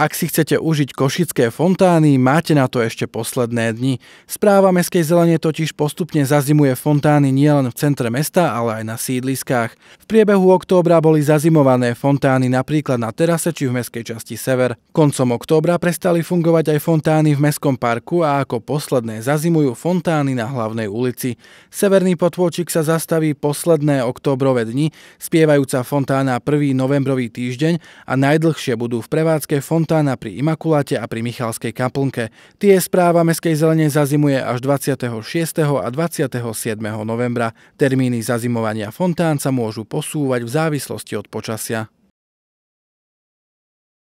Ak si chcete užiť košické fontány, máte na to ešte posledné dni. Správa Mestskej zelenie totiž postupne zazimuje fontány nielen v centre mesta, ale aj na sídliskách. V priebehu októbra boli zazimované fontány napríklad na terase či v mestskej časti Sever. Koncom októbra prestali fungovať aj fontány v Mestskom parku a ako posledné zazimujú fontány na hlavnej ulici. Severný potvočík sa zastaví posledné októbrové dni, spievajúca fontána 1. novembrový týždeň a najdlhšie budú v prevádzke fontány Fontána pri Imakuláte a pri Michalskej kaplnke. Tie správa Mestskej zelene zazimuje až 26. a 27. novembra. Termíny zazimovania fontán sa môžu posúvať v závislosti od počasia.